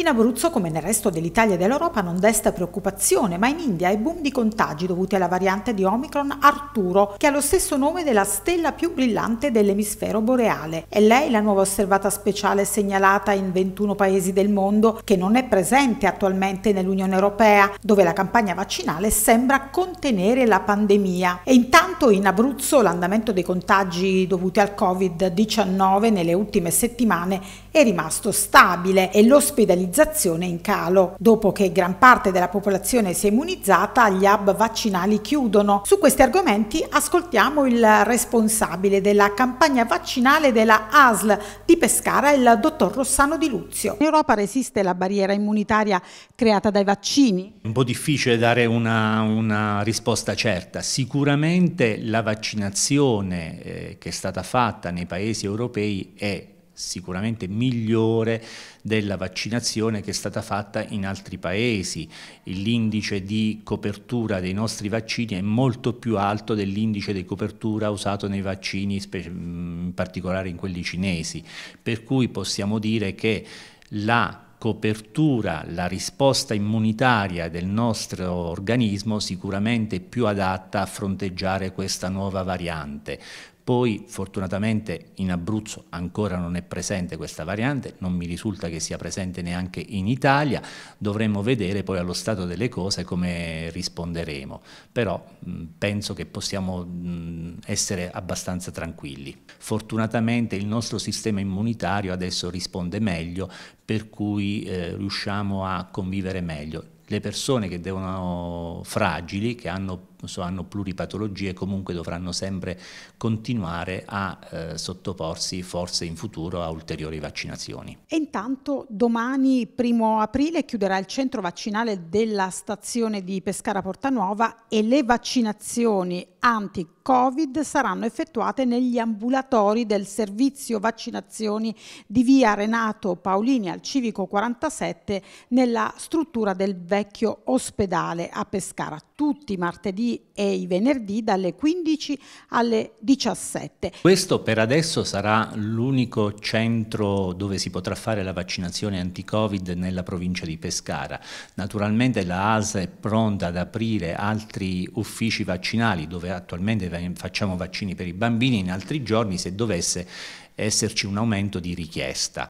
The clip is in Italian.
In Abruzzo, come nel resto dell'Italia e dell'Europa, non desta preoccupazione, ma in India è boom di contagi dovuti alla variante di Omicron Arturo, che ha lo stesso nome della stella più brillante dell'emisfero boreale. È lei la nuova osservata speciale segnalata in 21 paesi del mondo, che non è presente attualmente nell'Unione Europea, dove la campagna vaccinale sembra contenere la pandemia. E intanto in Abruzzo l'andamento dei contagi dovuti al Covid-19 nelle ultime settimane è rimasto stabile e l'ospedalizzazione immunizzazione in calo. Dopo che gran parte della popolazione si è immunizzata, gli hub vaccinali chiudono. Su questi argomenti ascoltiamo il responsabile della campagna vaccinale della ASL di Pescara, il dottor Rossano Di Luzio. In Europa resiste la barriera immunitaria creata dai vaccini? È Un po' difficile dare una, una risposta certa. Sicuramente la vaccinazione eh, che è stata fatta nei paesi europei è sicuramente migliore della vaccinazione che è stata fatta in altri paesi. L'indice di copertura dei nostri vaccini è molto più alto dell'indice di copertura usato nei vaccini, mm, in particolare in quelli cinesi, per cui possiamo dire che la copertura, la risposta immunitaria del nostro organismo sicuramente più adatta a fronteggiare questa nuova variante. Poi fortunatamente in Abruzzo ancora non è presente questa variante, non mi risulta che sia presente neanche in Italia, dovremmo vedere poi allo stato delle cose come risponderemo, però mh, penso che possiamo mh, essere abbastanza tranquilli. Fortunatamente il nostro sistema immunitario adesso risponde meglio, per cui eh, riusciamo a convivere meglio le persone che devono, fragili, che hanno, so, hanno pluripatologie, comunque dovranno sempre continuare a eh, sottoporsi forse in futuro a ulteriori vaccinazioni. E intanto domani, primo aprile, chiuderà il centro vaccinale della stazione di Pescara Portanuova e le vaccinazioni anti-Covid saranno effettuate negli ambulatori del servizio vaccinazioni di via Renato Paolini al Civico 47 nella struttura del Veneto vecchio ospedale a Pescara, tutti i martedì e i venerdì dalle 15 alle 17. Questo per adesso sarà l'unico centro dove si potrà fare la vaccinazione anti-Covid nella provincia di Pescara. Naturalmente la ASA è pronta ad aprire altri uffici vaccinali dove attualmente facciamo vaccini per i bambini in altri giorni se dovesse esserci un aumento di richiesta.